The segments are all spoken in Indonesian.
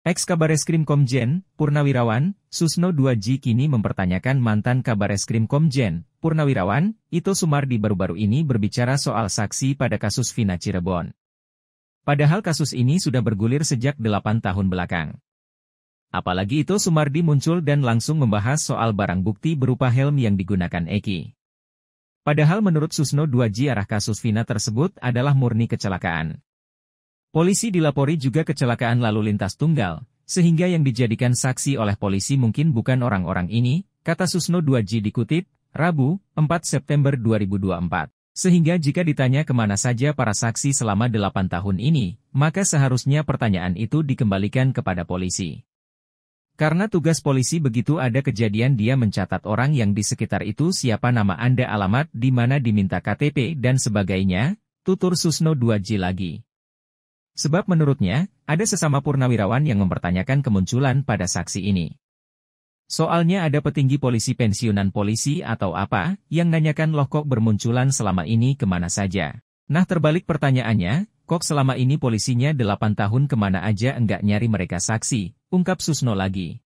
Ex Kabareskrim Komjen, Purnawirawan, Susno 2 g kini mempertanyakan mantan Kabareskrim Komjen, Purnawirawan, Ito Sumardi baru-baru ini berbicara soal saksi pada kasus Vina Cirebon. Padahal kasus ini sudah bergulir sejak 8 tahun belakang. Apalagi itu Sumardi muncul dan langsung membahas soal barang bukti berupa helm yang digunakan Eki. Padahal menurut Susno 2 g arah kasus Vina tersebut adalah murni kecelakaan. Polisi dilapori juga kecelakaan lalu lintas tunggal, sehingga yang dijadikan saksi oleh polisi mungkin bukan orang-orang ini, kata Susno 2G dikutip, Rabu, 4 September 2024. Sehingga jika ditanya kemana saja para saksi selama 8 tahun ini, maka seharusnya pertanyaan itu dikembalikan kepada polisi. Karena tugas polisi begitu ada kejadian dia mencatat orang yang di sekitar itu siapa nama Anda alamat di mana diminta KTP dan sebagainya, tutur Susno 2G lagi. Sebab menurutnya, ada sesama purnawirawan yang mempertanyakan kemunculan pada saksi ini. Soalnya ada petinggi polisi pensiunan polisi atau apa, yang nanyakan loh kok bermunculan selama ini kemana saja. Nah terbalik pertanyaannya, kok selama ini polisinya 8 tahun kemana aja enggak nyari mereka saksi, ungkap Susno lagi.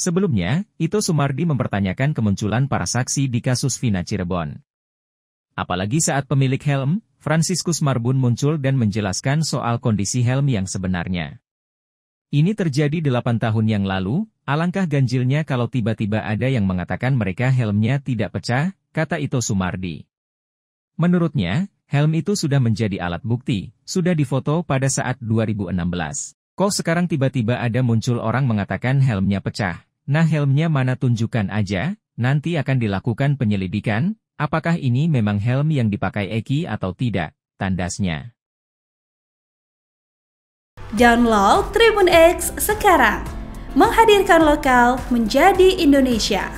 Sebelumnya, Ito Sumardi mempertanyakan kemunculan para saksi di kasus Vina Cirebon. Apalagi saat pemilik helm, Franciscus Marbun muncul dan menjelaskan soal kondisi helm yang sebenarnya. Ini terjadi 8 tahun yang lalu, alangkah ganjilnya kalau tiba-tiba ada yang mengatakan mereka helmnya tidak pecah, kata Ito Sumardi. Menurutnya, helm itu sudah menjadi alat bukti, sudah difoto pada saat 2016. Kok sekarang tiba-tiba ada muncul orang mengatakan helmnya pecah? Nah helmnya mana tunjukkan aja, nanti akan dilakukan penyelidikan, Apakah ini memang helm yang dipakai Eki atau tidak, tandasnya. Download Tribun X sekarang. Menghadirkan lokal menjadi Indonesia.